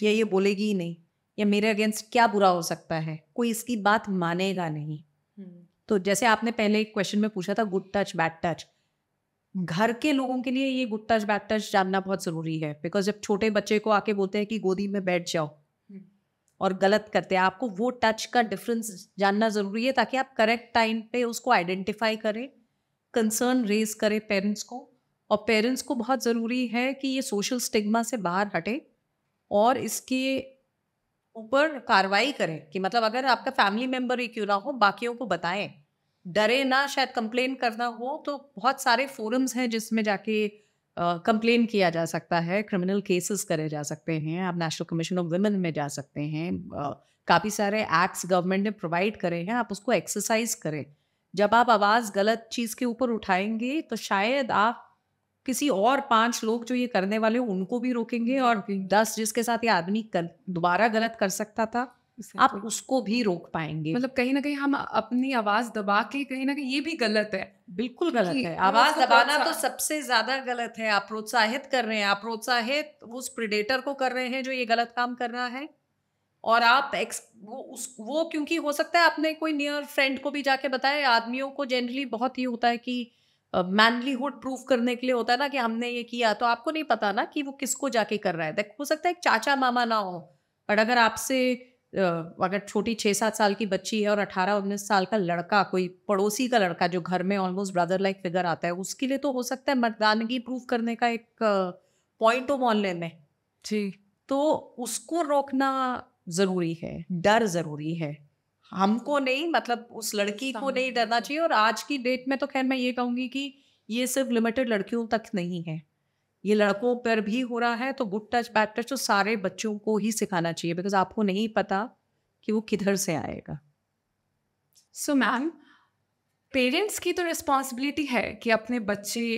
या ये बोलेगी ही नहीं या मेरे अगेंस्ट क्या बुरा हो सकता है कोई इसकी बात मानेगा नहीं हम्म। तो जैसे आपने पहले एक क्वेश्चन में पूछा था गुड टच बैड टच घर के लोगों के लिए ये गुड टच बैड टच जानना बहुत ज़रूरी है बिकॉज जब छोटे बच्चे को आके बोलते हैं कि गोदी में बैठ जाओ हम्म। और गलत करते हैं आपको वो टच का डिफरेंस जानना ज़रूरी है ताकि आप करेक्ट टाइम पे उसको आइडेंटिफाई करें कंसर्न रेज करें पेरेंट्स को और पेरेंट्स को बहुत ज़रूरी है कि ये सोशल स्टिग्मा से बाहर हटे और इसके ऊपर कार्रवाई करें कि मतलब अगर आपका फैमिली मेम्बर ही क्यों ना हो बाकियों को बताएं डरे ना शायद कंप्लेन करना हो तो बहुत सारे फोरम्स हैं जिसमें जाके कंप्लेन uh, किया जा सकता है क्रिमिनल केसेस करे जा सकते हैं आप नेशनल कमीशन ऑफ वुमेन में जा सकते हैं uh, काफ़ी सारे एक्ट्स गवर्नमेंट ने प्रोवाइड करे हैं आप उसको एक्सरसाइज करें जब आप आवाज़ गलत चीज़ के ऊपर उठाएंगे तो शायद आप किसी और पांच लोग जो ये करने वाले उनको भी रोकेंगे और दस जिसके साथ ये आदमी दोबारा गलत कर सकता था आप उसको भी रोक पाएंगे मतलब कहीं ना कहीं हम अपनी आवाज दबा के कहीं ना कहीं ये भी गलत है बिल्कुल गलत है आवाज दबाना तो सबसे ज्यादा गलत है आप प्रोत्साहित कर रहे हैं आप प्रोत्साहित उस प्रिडेटर को कर रहे हैं जो ये गलत काम कर रहा है और आप एक्स वो उस वो क्योंकि हो सकता है आपने कोई नियर फ्रेंड को भी जाके बताया आदमियों को जनरली बहुत ही होता है कि मैनलीहुड प्रूव करने के लिए होता है ना कि हमने ये किया तो आपको नहीं पता ना कि वो किसको जाके कर रहा है देख हो सकता है एक चाचा मामा ना हो बट अगर आपसे अगर छोटी छः सात साल की बच्ची है और अठारह उन्नीस साल का लड़का कोई पड़ोसी का लड़का जो घर में ऑलमोस्ट ब्रदर लाइक फिगर आता है उसके लिए तो हो सकता है मतदानगी प्रूव करने का एक पॉइंट हो मोहल्ले में जी तो उसको रोकना ज़रूरी है डर ज़रूरी है हमको नहीं मतलब उस लड़की को नहीं डरना चाहिए और आज की डेट में तो खैर मैं ये कहूँगी कि ये सिर्फ लिमिटेड लड़कियों तक नहीं है ये लड़कों पर भी हो रहा है तो गुड टच बैड टच तो सारे बच्चों को ही सिखाना चाहिए बिकॉज आपको नहीं पता कि वो किधर से आएगा सो मैम पेरेंट्स की तो रिस्पॉन्सिबिलिटी है कि अपने बच्चे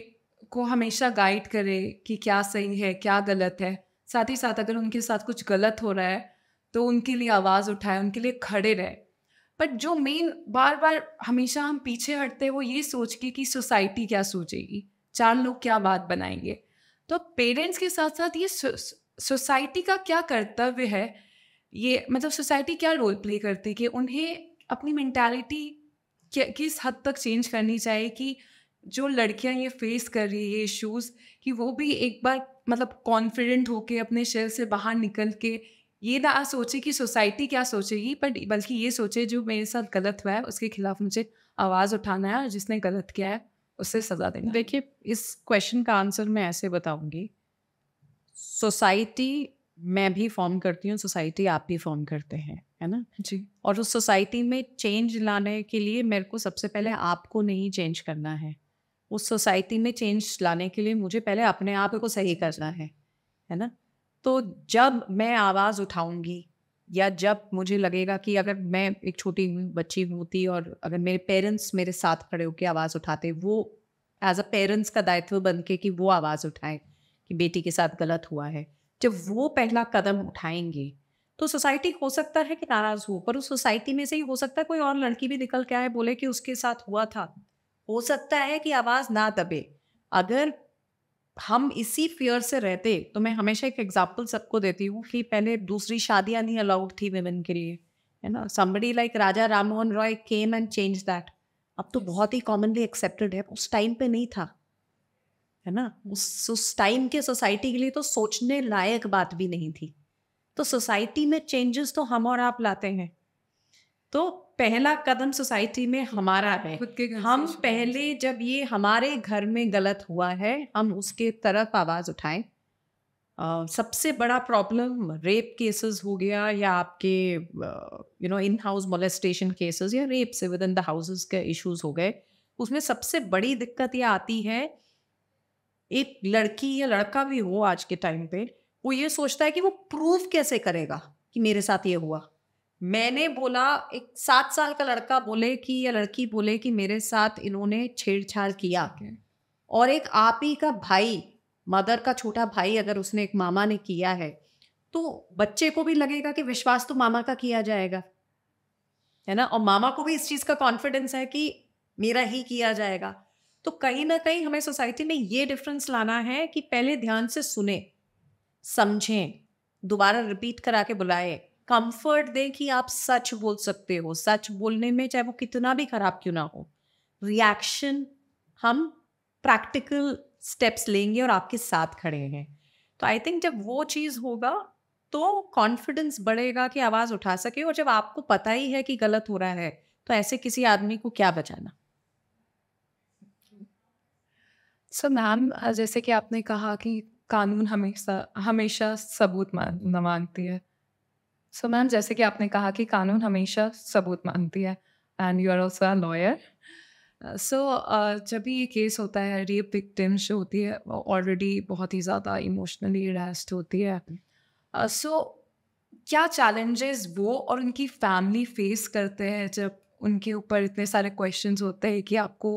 को हमेशा गाइड करे कि क्या सही है क्या गलत है साथ ही साथ अगर उनके साथ कुछ गलत हो रहा है तो उनके लिए आवाज़ उठाए उनके लिए खड़े रहे बट जो मेन बार बार हमेशा हम पीछे हटते हैं वो ये सोच के कि सोसाइटी क्या सोचेगी चार लोग क्या बात बनाएंगे तो पेरेंट्स के साथ साथ ये सोसाइटी का क्या कर्तव्य है ये मतलब सोसाइटी क्या रोल प्ले करती है कि उन्हें अपनी मैंटेलिटी किस हद तक चेंज करनी चाहिए कि जो लड़कियां ये फेस कर रही है ये इशूज़ कि वो भी एक बार मतलब कॉन्फिडेंट होके अपने शेल से बाहर निकल के ये ना सोचे कि सोसाइटी क्या सोचेगी बट बल्कि ये सोचे जो मेरे साथ गलत हुआ है उसके खिलाफ मुझे आवाज़ उठाना है और जिसने गलत किया है उससे सज़ा देना देखिए इस क्वेश्चन का आंसर मैं ऐसे बताऊंगी सोसाइटी मैं भी फॉर्म करती हूँ सोसाइटी आप भी फॉर्म करते हैं है ना जी और उस सोसाइटी में चेंज लाने के लिए मेरे को सबसे पहले आपको नहीं चेंज करना है उस सोसाइटी में चेंज लाने के लिए मुझे पहले अपने आप को सही करना है है ना तो जब मैं आवाज़ उठाऊंगी या जब मुझे लगेगा कि अगर मैं एक छोटी बच्ची होती और अगर मेरे पेरेंट्स मेरे साथ खड़े होकर आवाज़ उठाते वो एज अ पेरेंट्स का दायित्व बन के कि वो आवाज़ उठाएं कि बेटी के साथ गलत हुआ है जब वो पहला कदम उठाएंगे तो सोसाइटी हो सकता है कि नाराज़ हो पर उस सोसाइटी में से ही हो सकता है कोई और लड़की भी निकल के आए बोले कि उसके साथ हुआ था हो सकता है कि आवाज़ ना दबे अगर हम इसी फियर से रहते तो मैं हमेशा एक एग्जाम्पल सबको देती हूँ कि पहले दूसरी शादियाँ नहीं अलाउड थी वेमेन के लिए है ना somebody like Raja Ram Mohan Roy came and change that अब तो बहुत ही कॉमनली एक्सेप्टेड है उस टाइम पे नहीं था है ना उस उस टाइम के सोसाइटी के लिए तो सोचने लायक बात भी नहीं थी तो सोसाइटी में चेंजेस तो हम और आप लाते हैं तो पहला कदम सोसाइटी में हमारा है खुद के हम पहले जब ये हमारे घर में गलत हुआ है हम उसके तरफ आवाज़ उठाएं सबसे बड़ा प्रॉब्लम रेप केसेस हो गया या आपके you know in house molestation cases या रेप से विद इन द हाउसेस के इश्यूज हो गए उसमें सबसे बड़ी दिक्कत ये आती है एक लड़की या लड़का भी हो आज के टाइम पे वो ये सोचता है कि वो प्रूव कैसे करेगा कि मेरे साथ ये हुआ मैंने बोला एक सात साल का लड़का बोले कि या लड़की बोले कि मेरे साथ इन्होंने छेड़छाड़ किया okay. और एक आप ही का भाई मदर का छोटा भाई अगर उसने एक मामा ने किया है तो बच्चे को भी लगेगा कि विश्वास तो मामा का किया जाएगा है ना और मामा को भी इस चीज़ का कॉन्फिडेंस है कि मेरा ही किया जाएगा तो कहीं ना कहीं हमें सोसाइटी में ये डिफरेंस लाना है कि पहले ध्यान से सुने समझें दोबारा रिपीट करा के बुलाएं कंफर्ट दें कि आप सच बोल सकते हो सच बोलने में चाहे वो कितना भी खराब क्यों ना हो रिएक्शन हम प्रैक्टिकल स्टेप्स लेंगे और आपके साथ खड़े हैं तो आई थिंक जब वो चीज़ होगा तो कॉन्फिडेंस बढ़ेगा कि आवाज़ उठा सके और जब आपको पता ही है कि गलत हो रहा है तो ऐसे किसी आदमी को क्या बचाना सो so, मैम जैसे कि आपने कहा कि कानून हमेशा हमेशा सबूत मान मांगती है सो so, मैम जैसे कि आपने कहा कि कानून हमेशा सबूत मांगती है and you are also a lawyer so जब भी ये केस होता है रेप विक्टिम्स जो होती है ऑलरेडी बहुत ही ज़्यादा इमोशनली रेस्ट होती है सो uh, so, क्या चैलेंजेस वो और उनकी फैमिली फेस करते हैं जब उनके ऊपर इतने सारे क्वेश्चंस होते हैं कि आपको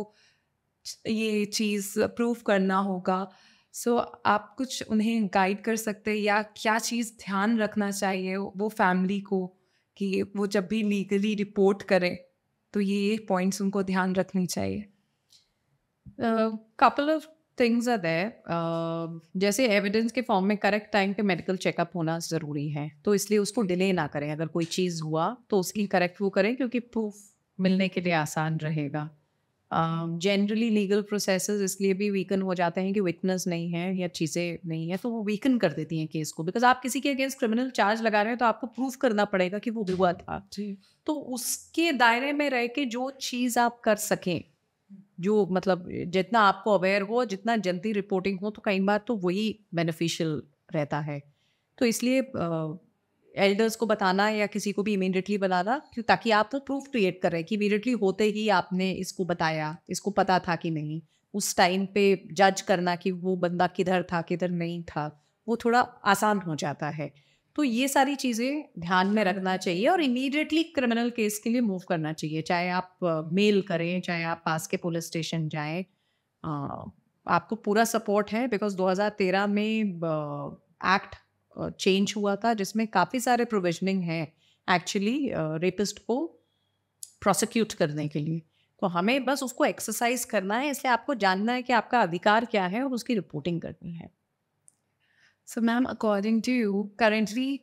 ये चीज़ प्रूव करना होगा सो so, आप कुछ उन्हें गाइड कर सकते हैं या क्या चीज़ ध्यान रखना चाहिए वो फैमिली को कि वो जब भी लीगली रिपोर्ट करें तो ये पॉइंट्स उनको ध्यान रखनी चाहिए couple of things are there जैसे एविडेंस के फॉर्म में करेक्ट टाइम पे मेडिकल चेकअप होना ज़रूरी है तो इसलिए उसको डिले ना करें अगर कोई चीज़ हुआ तो उसकी करेक्ट वो करें क्योंकि प्रूफ मिलने के लिए आसान रहेगा जनरली लीगल प्रोसेस इसलिए भी वीकन हो जाते हैं कि विटनेस नहीं है या चीज़ें नहीं है तो वो वीकन कर देती हैं केस को बिकॉज आप किसी के अगेंस्ट क्रिमिनल चार्ज लगा रहे हैं तो आपको प्रूफ करना पड़ेगा कि वो हुआ था तो उसके दायरे में रह के जो चीज़ आप कर सकें जो मतलब जितना आपको अवेयर हो जितना जल्दी रिपोर्टिंग हो तो कई बार तो वही बेनिफिशियल रहता है तो इसलिए एल्डर्स को बताना या किसी को भी इमीडिएटली बताना क्यों ताकि आप तो प्रूफ क्रिएट करें कि इमीडिएटली होते ही आपने इसको बताया इसको पता था कि नहीं उस टाइम पे जज करना कि वो बंदा किधर था किधर नहीं था वो थोड़ा आसान हो जाता है तो ये सारी चीज़ें ध्यान में रखना चाहिए और इमीडिएटली क्रिमिनल केस के लिए मूव करना चाहिए चाहे आप मेल करें चाहे आप पास के पुलिस स्टेशन जाए आपको पूरा सपोर्ट है बिकॉज 2013 में एक्ट चेंज हुआ था जिसमें काफ़ी सारे प्रोविजनिंग हैं एक्चुअली रेपिस्ट को प्रोसिक्यूट करने के लिए तो हमें बस उसको एक्सरसाइज करना है इसलिए आपको जानना है कि आपका अधिकार क्या है और उसकी रिपोर्टिंग करनी है so ma'am according to you currently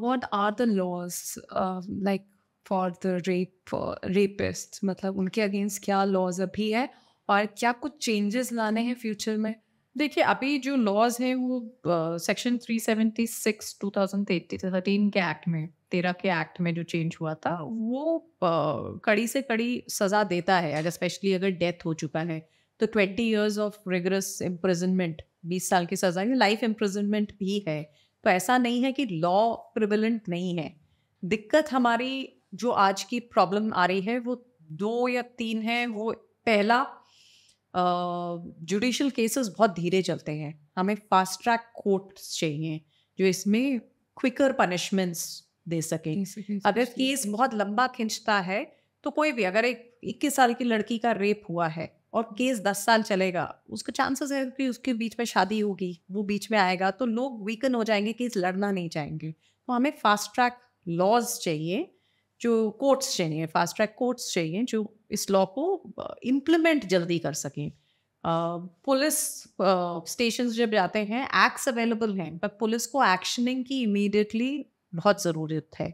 what are the laws like for the rape rapist मतलब उनके अगेंस्ट क्या लॉज अभी है और क्या कुछ चेंजेस लाने हैं फ्यूचर में? देखिए अभी जो लॉज है वो section three seventy six two thousand thirteen के एक्ट में तेरह के एक्ट में जो चेंज हुआ था वो uh, कड़ी से कड़ी सजा देता है अगर स्पेशली अगर डेथ हो चुका है तो twenty years of rigorous imprisonment बीस साल की सजा या लाइफ इम्प्रिजनमेंट भी है तो ऐसा नहीं है कि लॉ प्रिवलेंट नहीं है दिक्कत हमारी जो आज की प्रॉब्लम आ रही है वो दो या तीन है वो पहला जुडिशल केसेस बहुत धीरे चलते हैं हमें फास्ट ट्रैक कोर्ट्स चाहिए जो इसमें क्विकर पनिशमेंट्स दे सकें अगर केस बहुत लंबा खिंचता है तो कोई भी अगर एक इक्कीस साल की लड़की का रेप हुआ है और केस दस साल चलेगा उसका चांसेस है कि उसके बीच में शादी होगी वो बीच में आएगा तो लोग वीकन हो जाएंगे केस लड़ना नहीं चाहेंगे तो हमें फास्ट ट्रैक लॉज चाहिए जो कोर्ट्स चाहिए फास्ट ट्रैक कोर्ट्स चाहिए जो इस लॉ को इम्प्लीमेंट uh, जल्दी कर सकें uh, पुलिस स्टेशन uh, जब जाते हैं एक्ट्स अवेलेबल हैं पर पुलिस को एक्शनिंग की इमीडिएटली बहुत ज़रूरत है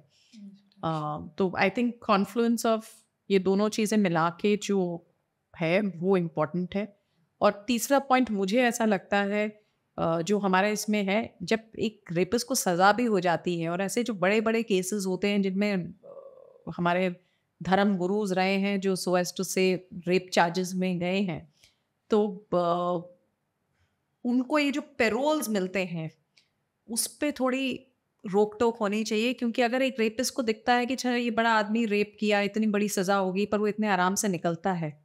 तो आई थिंक कॉन्फ्लुएंस ऑफ ये दोनों चीज़ें मिला के जो है वो इम्पोर्टेंट है और तीसरा पॉइंट मुझे ऐसा लगता है जो हमारा इसमें है जब एक रेपिस को सज़ा भी हो जाती है और ऐसे जो बड़े बड़े केसेस होते हैं जिनमें हमारे धर्म गुरुज रहे हैं जो सो टू से रेप चार्जेस में गए हैं तो उनको ये जो पेरोल्स मिलते हैं उस पर थोड़ी रोक टोक होनी चाहिए क्योंकि अगर एक रेपिस्ट को दिखता है कि अच्छा ये बड़ा आदमी रेप किया इतनी बड़ी सज़ा होगी पर वो इतने आराम से निकलता है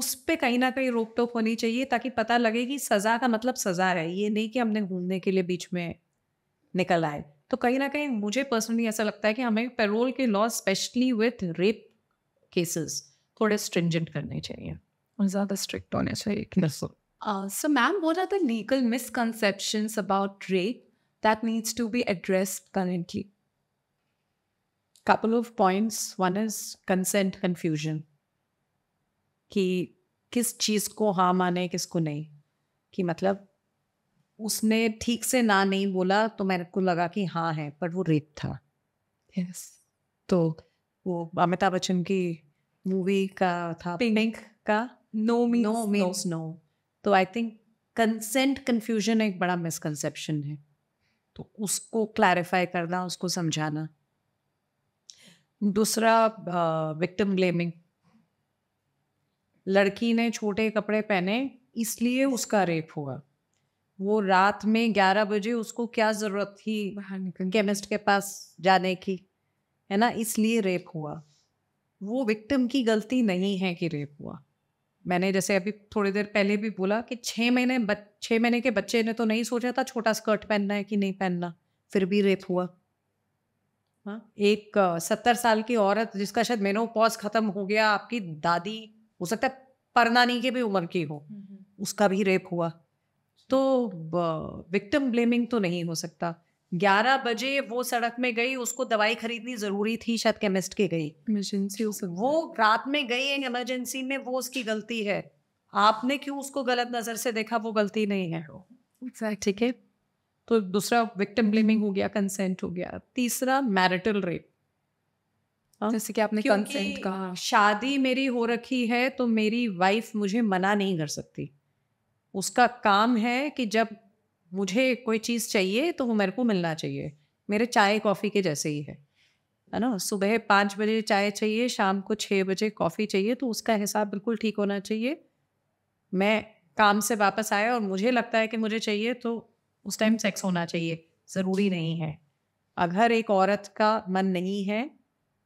उस पर कहीं ना कहीं रोक टोक होनी चाहिए ताकि पता लगे कि सज़ा का मतलब सज़ा है ये नहीं कि हमने घूमने के लिए बीच में निकल आए तो कहीं ना कहीं मुझे पर्सनली ऐसा लगता है कि हमें पेरोल के law specially with rape cases थोड़े स्ट्रिंजेंट करने चाहिए और ज़्यादा स्ट्रिक्ट होने चाहिए so ma'am what are the legal misconception about rape that needs to be address currently couple of points one is consent confusion कि किस चीज़ को हाँ माने किसको नहीं कि मतलब उसने ठीक से ना नहीं बोला तो मेरे को लगा कि हाँ है पर वो रेप था yes. तो वो अमिताभ बच्चन की मूवी का था पिंक का नो नो मीन्स नो तो आई थिंक कंसेंट कंफ्यूजन एक बड़ा मिसकनसेप्शन है तो उसको क्लैरिफाई करना उसको समझाना दूसरा विक्टिम ब्लेमिंग लड़की ने छोटे कपड़े पहने इसलिए उसका रेप हुआ वो रात में ग्यारह बजे उसको क्या जरूरत थी बाहर निकल केमिस्ट के पास जाने की है ना इसलिए रेप हुआ वो विक्टिम की गलती नहीं है कि रेप हुआ मैंने जैसे अभी थोड़ी देर पहले भी बोला कि छः महीने छः महीने के बच्चे ने तो नहीं सोचा था छोटा स्कर्ट पहनना है कि नहीं पहनना फिर भी रेप हुआ हाँ एक सत्तर साल की औरत जिसका शायद मेनो पॉज ख़त्म हो गया आपकी दादी हो सकता है परनानी के भी उम्र की हो हम्म, हम्म। उसका भी रेप हुआ तो विक्टिम ब्लेमिंग तो नहीं हो सकता ग्यारह बजे वो सड़क में गई उसको दवाई खरीदनी जरूरी थी शायद केमिस्ट के गई इमरजेंसी वो रात में गई है इमरजेंसी में वो उसकी गलती है आपने क्यों उसको गलत नजर से देखा वो गलती नहीं है ठीक है तो दूसरा विक्टिम हम्म। ब्लेमिंग हो गया कंसेंट हो गया तीसरा मैरिटल रेप हाँ? जैसे कि आपने कंसेंट कहा शादी मेरी हो रखी है तो मेरी वाइफ मुझे मना नहीं कर सकती उसका काम है कि जब मुझे कोई चीज़ चाहिए तो वो मेरे को मिलना चाहिए मेरे चाय कॉफ़ी के जैसे ही है है ना सुबह पाँच बजे चाय चाहिए शाम को छः बजे कॉफ़ी चाहिए तो उसका हिसाब बिल्कुल ठीक होना चाहिए मैं काम से वापस आया और मुझे लगता है कि मुझे चाहिए तो उस टाइम सेक्स होना चाहिए ज़रूरी नहीं है अगर एक औरत का मन नहीं है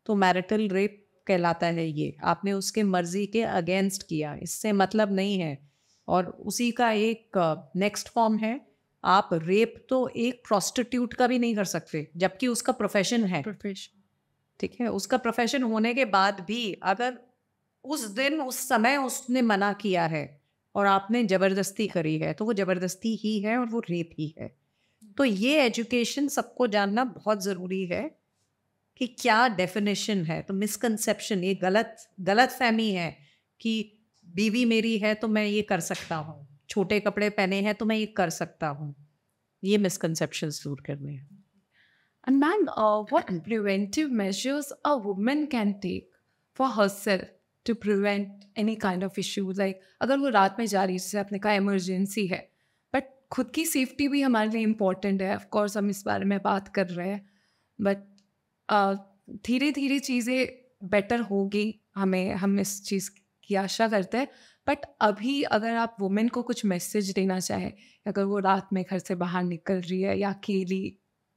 तो मैरिटल रेप कहलाता है ये आपने उसके मर्जी के अगेंस्ट किया इससे मतलब नहीं है और उसी का एक नेक्स्ट uh, फॉर्म है आप रेप तो एक प्रोस्टिट्यूट का भी नहीं कर सकते जबकि उसका प्रोफेशन है प्रोफेशन ठीक है उसका प्रोफेशन होने के बाद भी अगर उस दिन उस समय उसने मना किया है और आपने जबरदस्ती करी है तो वो जबरदस्ती ही है और वो रेप ही है तो ये एजुकेशन सबको जानना बहुत ज़रूरी है कि क्या डेफिनेशन है तो मिसकनसेप्शन ये गलत गलत फहमी है कि बीवी मेरी है तो मैं ये कर सकता हूँ छोटे कपड़े पहने हैं तो मैं ये कर सकता हूँ ये मिसकनसेप्शन दूर करने हैं and ma'am what preventive measures a a can take for for herself to prevent any kind of issue? Like अगर वो रात में जा रही है जैसे अपने कहा इमरजेंसी है बट खुद की सेफ्टी भी हमारे लिए इम्पोर्टेंट है ऑफकोर्स हम इस बारे में बात कर रहे हैं बट uh, धीरे धीरे चीज़ें बेटर होगी हमें हम इस चीज़ की आशा करते हैं बट अभी अगर आप वुमेन को कुछ मैसेज देना चाहें अगर वो रात में घर से बाहर निकल रही है या अकेली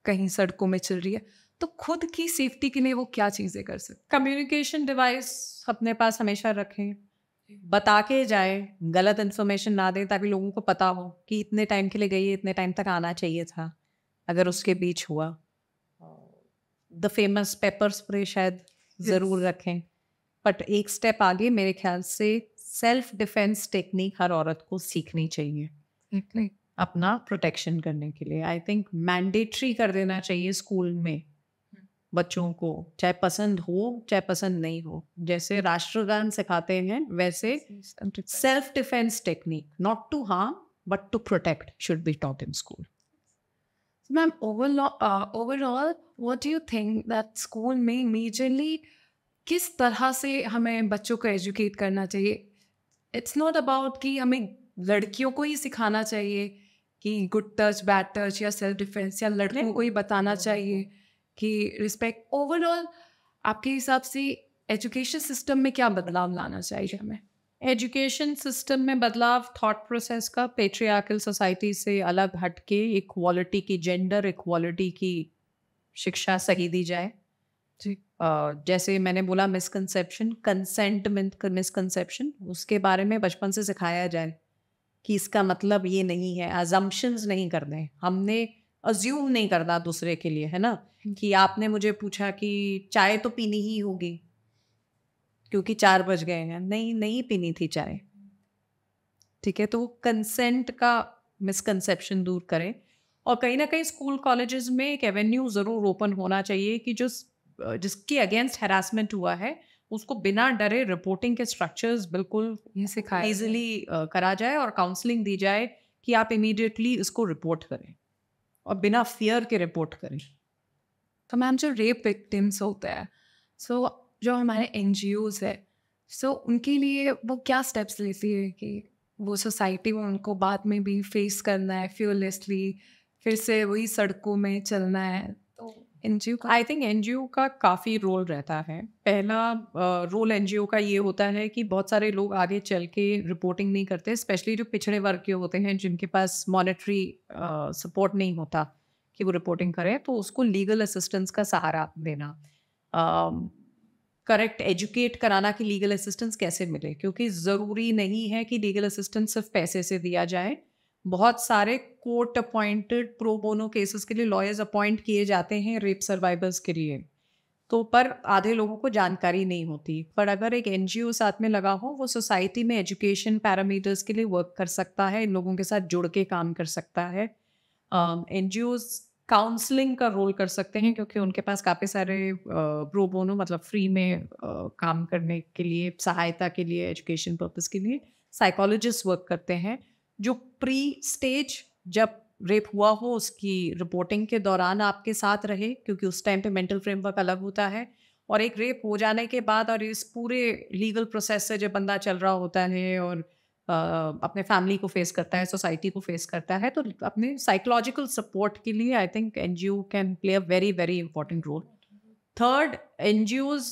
कहीं सड़कों में चल रही है तो खुद की सेफ्टी के लिए वो क्या चीज़ें कर सकते कम्युनिकेशन डिवाइस अपने पास हमेशा रखें बता के जाए गलत इन्फॉर्मेशन ना दें ताकि लोगों को पता हो कि इतने टाइम के लिए गई है इतने टाइम तक आना चाहिए था अगर उसके बीच हुआ द फेमस पेपर स्प्रे शायद ज़रूर रखें बट एक स्टेप आगे मेरे ख्याल से सेल्फ डिफेंस टेक्निक हर औरत को सीखनी चाहिए अपना प्रोटेक्शन करने के लिए आई थिंक मैंडेटरी कर देना चाहिए स्कूल में hmm. बच्चों को चाहे पसंद हो चाहे पसंद नहीं हो जैसे राष्ट्रगान सिखाते हैं वैसे self defence technique not to harm but to protect should be taught in school ma'am overall what do you think that school में मेजरली किस तरह से हमें बच्चों को एजुकेट करना चाहिए इट्स नॉट अबाउट कि हमें लड़कियों को ही सिखाना चाहिए कि गुड टच बैड टच या सेल्फ डिफेंस या लड़कों को ही बताना चाहिए कि रिस्पेक्ट ओवरऑल आपके हिसाब से एजुकेशन सिस्टम में क्या बदलाव लाना चाहिए हमें एजुकेशन सिस्टम में बदलाव थॉट प्रोसेस का पेट्रियाकल सोसाइटी से अलग हटके इक्वालिटी की जेंडर इक्वालिटी की शिक्षा सही दी जाए जैसे मैंने बोला मिसकनसेप्शन कंसेंट मिसकनसेप्शन उसके बारे में बचपन से सिखाया जाए कि इसका मतलब ये नहीं है अजम्पन्स नहीं करने हमने अज्यूम नहीं करना दूसरे के लिए है ना हम्म। कि आपने मुझे पूछा कि चाय तो पीनी ही होगी क्योंकि चार बज गए हैं नहीं नहीं पीनी थी चाय ठीक है तो कंसेंट का मिसकनसेप्शन दूर करें और कहीं ना कहीं स्कूल कॉलेजेस में एक एवेन्यू ज़रूर ओपन होना चाहिए कि जो जिसके अगेंस्ट हेरासमेंट हुआ है उसको बिना डरे रिपोर्टिंग के स्ट्रक्चर्स बिल्कुल ईजिली इजिली करा जाए और काउंसलिंग दी जाए कि आप इमीडिएटली इसको रिपोर्ट करें और बिना फियर के रिपोर्ट करें तो मैम जो रेप विक्टिम्स होते हैं सो so, जो हमारे एन जी ओज है सो so, उनके लिए वो क्या स्टेप्स लेती है कि वो सोसाइटी में उनको बाद में भी फेस करना है फ्यूलेसली फिर से वही सड़कों में चलना है एनजीओ का आई थिंक एनजीओ का काफ़ी रोल रहता है पहला रोल जी एनजीओ का ये होता है कि बहुत सारे लोग आगे चल के रिपोर्टिंग नहीं करते स्पेशली जो पिछड़े वर्ग के होते हैं जिनके पास मॉनेटरी सपोर्ट नहीं होता कि वो रिपोर्टिंग करें तो उसको लीगल असिस्टेंस का सहारा देना करेक्ट uh, एजुकेट कराना कि लीगल असिस्टेंस कैसे मिले क्योंकि ज़रूरी नहीं है कि लीगल असिस्टेंस सिर्फ पैसे से दिया जाए बहुत सारे court appointed pro bono cases के लिए लॉयर्स अपॉइंट किए जाते हैं रेप सर्वाइवर्स के लिए तो पर आधे लोगों को जानकारी नहीं होती पर अगर एक एन साथ में लगा हो वो सोसाइटी में एजुकेशन पैरामीटर्स के लिए वर्क कर सकता है इन लोगों के साथ जुड़ के काम कर सकता है एन काउंसलिंग का रोल कर सकते हैं क्योंकि उनके पास काफ़ी सारे प्रोबोनो मतलब फ्री में आ, काम करने के लिए सहायता के लिए एजुकेशन पर्पज़ के लिए साइकोलॉजिस्ट वर्क करते हैं जो प्री स्टेज जब रेप हुआ हो उसकी रिपोर्टिंग के दौरान आपके साथ रहे क्योंकि उस टाइम पे मेंटल फ्रेमवर्क अलग होता है और एक रेप हो जाने के बाद और इस पूरे लीगल प्रोसेस से जब बंदा चल रहा होता है और आ, अपने फैमिली को फेस करता है सोसाइटी को फेस करता है तो अपने साइकोलॉजिकल सपोर्ट के लिए I think N G O can play a very very important role third N G Os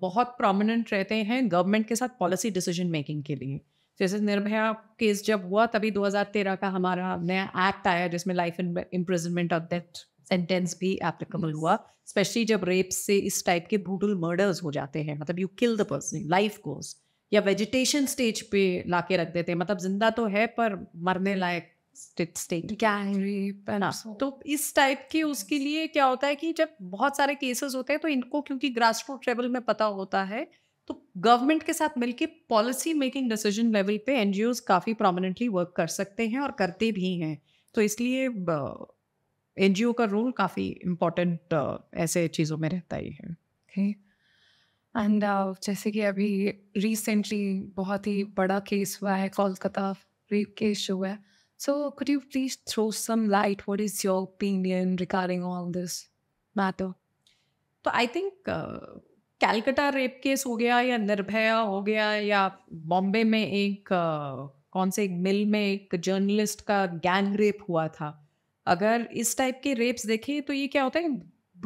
बहुत प्रोमिनेंट रहते हैं गवर्नमेंट के साथ पॉलिसी डिसीजन मेकिंग के लिए जैसे निर्भया केस जब हुआ तभी 2013 का हमारा नया एक्ट आया जिसमें लाइफ इम्प्रिजनमेंट और डेथ सेंटेंस भी एप्लीकेबल हुआ स्पेशली जब रेप से इस टाइप के ब्रूटल मर्डर्स हो जाते हैं मतलब you kill the person life course या वेजिटेशन स्टेज पे लाके रख देते हैं मतलब जिंदा तो है पर मरने लायक स्टेट हाँ, तो इस टाइप के उसके लिए क्या होता है कि जब बहुत सारे केसेस होते हैं तो इनको क्योंकि ग्रास रूट लेवल में पता होता है तो गवर्नमेंट के साथ मिलकर पॉलिसी मेकिंग डिसीजन लेवल पे एन काफ़ी प्रोमिनेंटली वर्क कर सकते हैं और करते भी हैं तो इसलिए एन का रोल काफ़ी इम्पोर्टेंट ऐसे चीज़ों में रहता ही है okay. एंड uh, जैसे कि अभी रिसेंटली बहुत ही बड़ा केस हुआ है कोलकाता रेप केस हुआ है so could you please throw some light what is your opinion regarding all this matter तो I think Calcutta rape case हो गया या निर्भया हो गया या बॉम्बे में एक कौन से एक मिल में एक जर्नलिस्ट का गैंग रेप हुआ था अगर इस टाइप के रेप्स देखें तो ये क्या होता है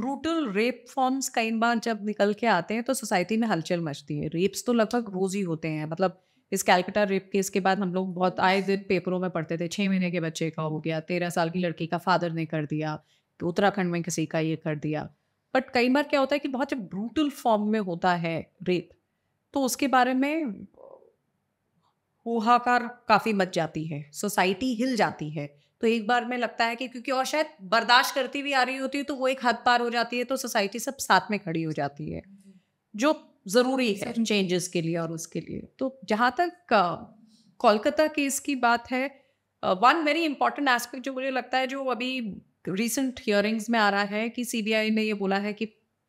ब्रूटल रेप फॉर्म्स कई बार जब निकल के आते हैं तो सोसाइटी में हलचल मचती है रेप्स तो लगभग रोज ही होते हैं मतलब इस कैलकटा रेप केस के बाद हम लोग बहुत आए दिन पेपरों में पढ़ते थे छः महीने के बच्चे का हो गया तेरह साल की लड़की का फादर ने कर दिया तो उत्तराखंड में किसी का ये कर दिया बट कई बार क्या होता है कि बहुत जब ब्रूटल फॉर्म में होता है रेप तो उसके बारे में हुहाकार काफ़ी मच जाती है सोसाइटी हिल जाती है तो एक बार में लगता है कि क्योंकि और शायद बर्दाश्त करती भी आ रही होती है तो वो एक हद पार हो जाती है तो सोसाइटी सब साथ में खड़ी हो जाती है जो ज़रूरी है चेंजेस के लिए और उसके लिए तो जहाँ तक कोलकाता केस की बात है वन वेरी इंपॉर्टेंट एस्पेक्ट जो मुझे लगता है जो अभी रिसेंट हियरिंग्स में आ रहा है कि सीबीआई ने ये बोला है कि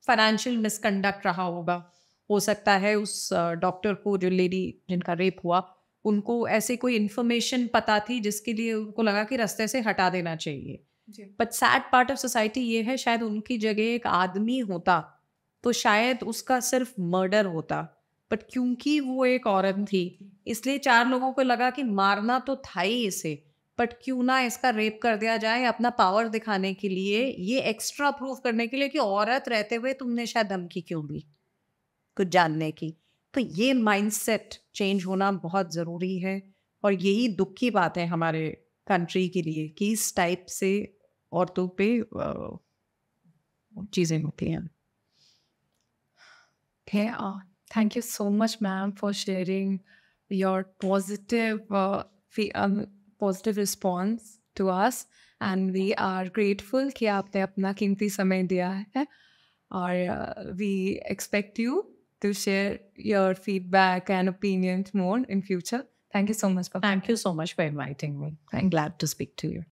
फाइनेंशियल मिसकंडक्ट रहा होगा हो सकता है उस डॉक्टर को जो लेडी जिनका रेप हुआ उनको ऐसे कोई इन्फॉर्मेशन पता थी जिसके लिए उनको लगा कि रास्ते से हटा देना चाहिए but sad part of society ये है शायद उनकी जगह एक आदमी होता तो शायद उसका सिर्फ मर्डर होता बट क्योंकि वो एक औरत थी इसलिए चार लोगों को लगा कि मारना तो था ही इसे बट क्यों ना इसका रेप कर दिया जाए अपना पावर दिखाने के लिए ये एक्स्ट्रा प्रूव करने के लिए कि औरत रहते हुए तुमने शायद धमकी क्यों दी कुछ जानने की तो ये माइंडसेट चेंज होना बहुत ज़रूरी है और यही दुख की बात है हमारे कंट्री के लिए कि इस टाइप से औरतों पे चीज़ें होती हैं thank you so much ma'am for sharing your positive positive response to us and we are grateful कि आपने अपना कीमती समय दिया है और we expect you to share your feedback and opinion more in future thank you so much For Thank you so much for inviting me. I'm glad to speak to you.